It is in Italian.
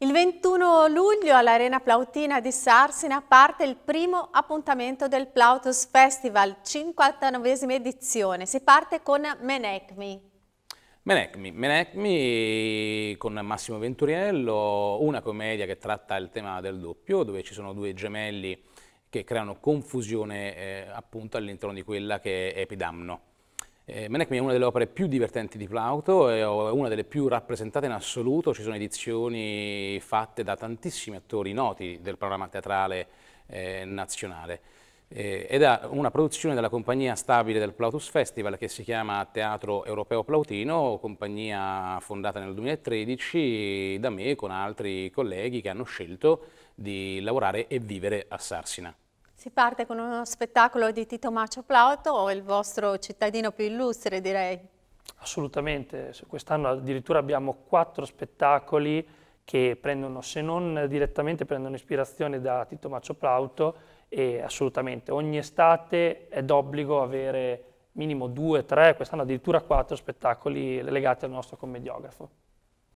Il 21 luglio all'Arena Plautina di Sarsina parte il primo appuntamento del Plautus Festival, 59esima edizione. Si parte con Menecmi. Menecmi, Menecmi con Massimo Venturiello, una commedia che tratta il tema del doppio, dove ci sono due gemelli che creano confusione eh, appunto all'interno di quella che è Epidamno. Eh, Menecmi è una delle opere più divertenti di Plauto, è una delle più rappresentate in assoluto, ci sono edizioni fatte da tantissimi attori noti del programma teatrale eh, nazionale eh, ed è una produzione della compagnia stabile del Plautus Festival che si chiama Teatro Europeo Plautino, compagnia fondata nel 2013 da me con altri colleghi che hanno scelto di lavorare e vivere a Sarsina. Si parte con uno spettacolo di Tito Macio Plauto, il vostro cittadino più illustre direi. Assolutamente, quest'anno addirittura abbiamo quattro spettacoli che prendono, se non direttamente, prendono ispirazione da Tito Macio Plauto e assolutamente ogni estate è d'obbligo avere minimo due, tre, quest'anno addirittura quattro spettacoli legati al nostro commediografo.